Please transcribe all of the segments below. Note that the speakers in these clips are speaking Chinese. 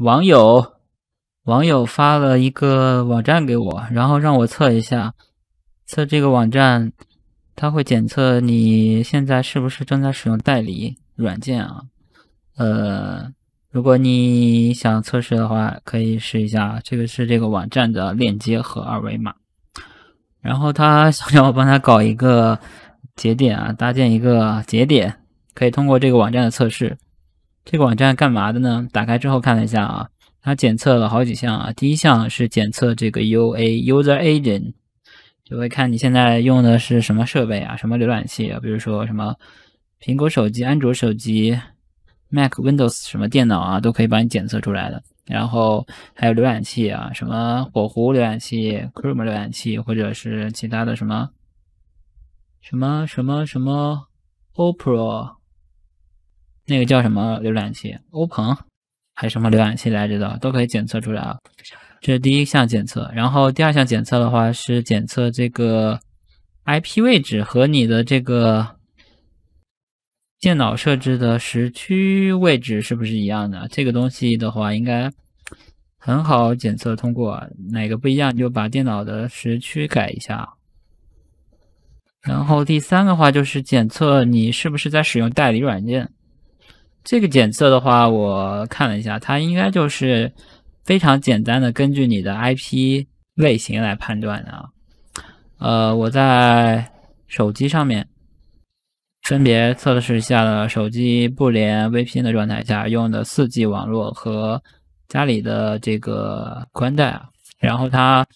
网友，网友发了一个网站给我，然后让我测一下，测这个网站，它会检测你现在是不是正在使用代理软件啊？呃，如果你想测试的话，可以试一下，这个是这个网站的链接和二维码。然后他想要我帮他搞一个节点啊，搭建一个节点，可以通过这个网站的测试。这个网站干嘛的呢？打开之后看了一下啊，它检测了好几项啊。第一项是检测这个 U A User Agent，就会看你现在用的是什么设备啊，什么浏览器啊，比如说什么苹果手机、安卓手机、Mac、Windows 什么电脑啊，都可以帮你检测出来的。然后还有浏览器啊，什么火狐浏览器、Chrome 浏览器，或者是其他的什么什么什么什么 Opera。那个叫什么浏览器？欧鹏还是什么浏览器来着的？都可以检测出来啊。这是第一项检测，然后第二项检测的话是检测这个 IP 位置和你的这个电脑设置的时区位置是不是一样的。这个东西的话应该很好检测通过，哪个不一样你就把电脑的时区改一下。然后第三个话就是检测你是不是在使用代理软件。这个检测的话，我看了一下，它应该就是非常简单的根据你的 IP 类型来判断的啊。呃，我在手机上面分别测试一下了，手机不连 VPN 的状态下，用的 4G 网络和家里的这个宽带啊，然后它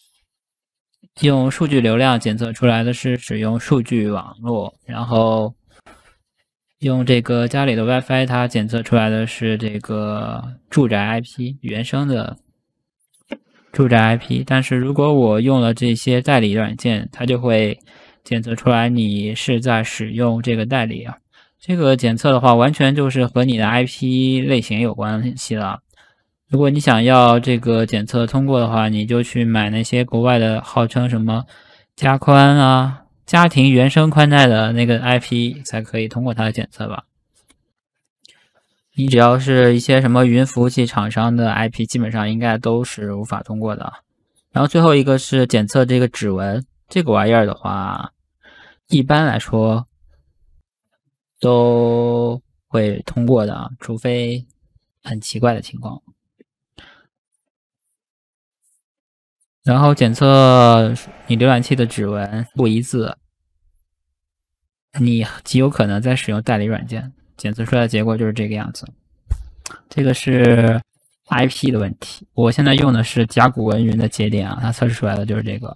用数据流量检测出来的是使用数据网络，然后。用这个家里的 WiFi，它检测出来的是这个住宅 IP 原生的住宅 IP。但是如果我用了这些代理软件，它就会检测出来你是在使用这个代理啊。这个检测的话，完全就是和你的 IP 类型有关系了。如果你想要这个检测通过的话，你就去买那些国外的号称什么加宽啊。家庭原生宽带的那个 IP 才可以通过它的检测吧。你只要是一些什么云服务器厂商的 IP，基本上应该都是无法通过的。然后最后一个是检测这个指纹这个玩意儿的话，一般来说都会通过的，除非很奇怪的情况。然后检测你浏览器的指纹不一致，你极有可能在使用代理软件。检测出来的结果就是这个样子，这个是 IP 的问题。我现在用的是甲骨文云的节点啊，它测试出来的就是这个。